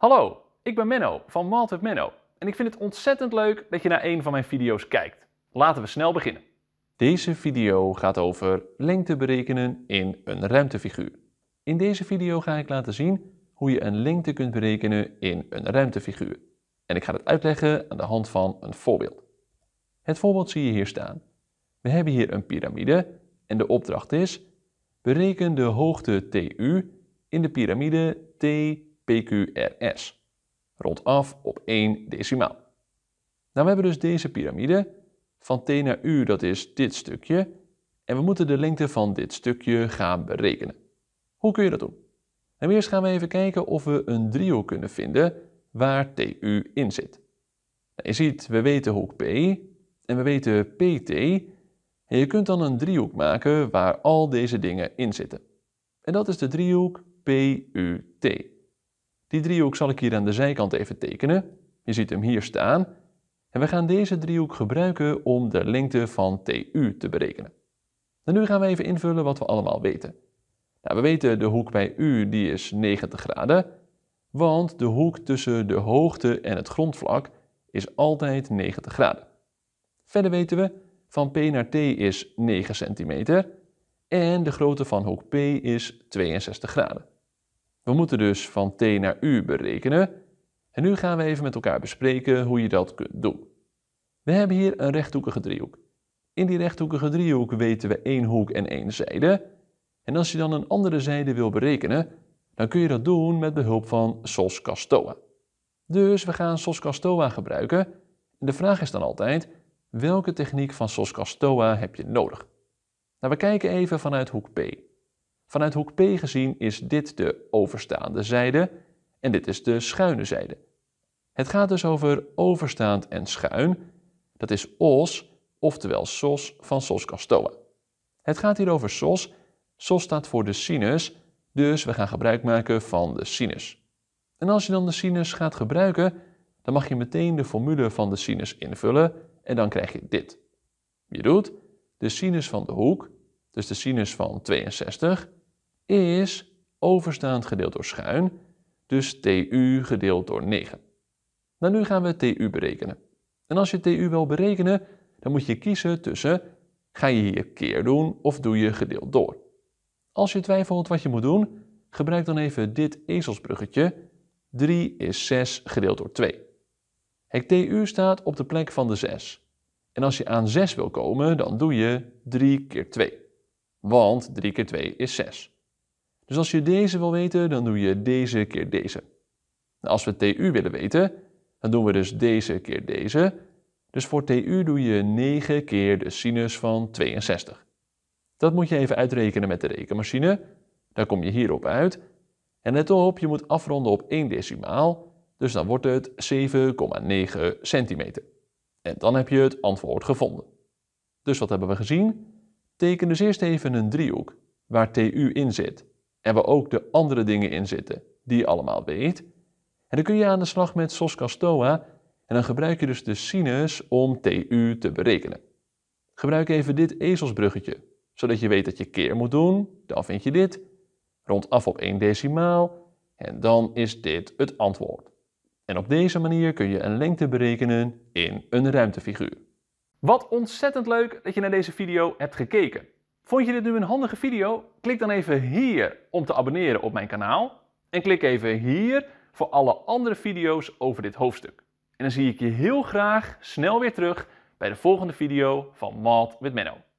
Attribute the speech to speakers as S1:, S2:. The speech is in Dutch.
S1: Hallo, ik ben Menno van Malt with Menno en ik vind het ontzettend leuk dat je naar een van mijn video's kijkt. Laten we snel beginnen. Deze video gaat over lengte berekenen in een ruimtefiguur. In deze video ga ik laten zien hoe je een lengte kunt berekenen in een ruimtefiguur. En ik ga het uitleggen aan de hand van een voorbeeld. Het voorbeeld zie je hier staan. We hebben hier een piramide en de opdracht is bereken de hoogte TU in de piramide T PQRS. Rond af op 1 decimaal. Nou, we hebben dus deze piramide. Van T naar U, dat is dit stukje. En we moeten de lengte van dit stukje gaan berekenen. Hoe kun je dat doen? En nou, eerst gaan we even kijken of we een driehoek kunnen vinden waar TU in zit. Nou, je ziet, we weten hoek P en we weten PT. En je kunt dan een driehoek maken waar al deze dingen in zitten. En dat is de driehoek PUT. Die driehoek zal ik hier aan de zijkant even tekenen. Je ziet hem hier staan. En we gaan deze driehoek gebruiken om de lengte van TU te berekenen. En nu gaan we even invullen wat we allemaal weten. Nou, we weten de hoek bij U die is 90 graden, want de hoek tussen de hoogte en het grondvlak is altijd 90 graden. Verder weten we van P naar T is 9 centimeter en de grootte van hoek P is 62 graden. We moeten dus van t naar u berekenen. En nu gaan we even met elkaar bespreken hoe je dat kunt doen. We hebben hier een rechthoekige driehoek. In die rechthoekige driehoek weten we één hoek en één zijde. En als je dan een andere zijde wil berekenen, dan kun je dat doen met behulp van SOS-CASTOA. Dus we gaan SOS-CASTOA gebruiken. de vraag is dan altijd, welke techniek van SOS-CASTOA heb je nodig? Nou, we kijken even vanuit hoek P. Vanuit hoek P gezien is dit de overstaande zijde en dit is de schuine zijde. Het gaat dus over overstaand en schuin. Dat is os, oftewel sos van sos castoa. Het gaat hier over sos. Sos staat voor de sinus, dus we gaan gebruik maken van de sinus. En als je dan de sinus gaat gebruiken, dan mag je meteen de formule van de sinus invullen en dan krijg je dit. Je doet de sinus van de hoek, dus de sinus van 62, is overstaand gedeeld door schuin, dus tu gedeeld door 9. Nou, nu gaan we tu berekenen. En als je tu wil berekenen, dan moet je kiezen tussen ga je hier keer doen of doe je gedeeld door. Als je twijfelt wat je moet doen, gebruik dan even dit ezelsbruggetje. 3 is 6 gedeeld door 2. Het tu staat op de plek van de 6. En als je aan 6 wil komen, dan doe je 3 keer 2. Want 3 keer 2 is 6. Dus als je deze wil weten, dan doe je deze keer deze. Als we TU willen weten, dan doen we dus deze keer deze. Dus voor TU doe je 9 keer de sinus van 62. Dat moet je even uitrekenen met de rekenmachine. Daar kom je hierop uit. En let op, je moet afronden op 1 decimaal. Dus dan wordt het 7,9 centimeter. En dan heb je het antwoord gevonden. Dus wat hebben we gezien? Teken dus eerst even een driehoek waar TU in zit. En waar ook de andere dingen in zitten, die je allemaal weet. En dan kun je aan de slag met Sos Stoa en dan gebruik je dus de sinus om TU te berekenen. Gebruik even dit ezelsbruggetje, zodat je weet dat je keer moet doen, dan vind je dit, rond af op 1 decimaal en dan is dit het antwoord. En op deze manier kun je een lengte berekenen in een ruimtefiguur. Wat ontzettend leuk dat je naar deze video hebt gekeken. Vond je dit nu een handige video? Klik dan even hier om te abonneren op mijn kanaal. En klik even hier voor alle andere video's over dit hoofdstuk. En dan zie ik je heel graag snel weer terug bij de volgende video van Malt with Menno.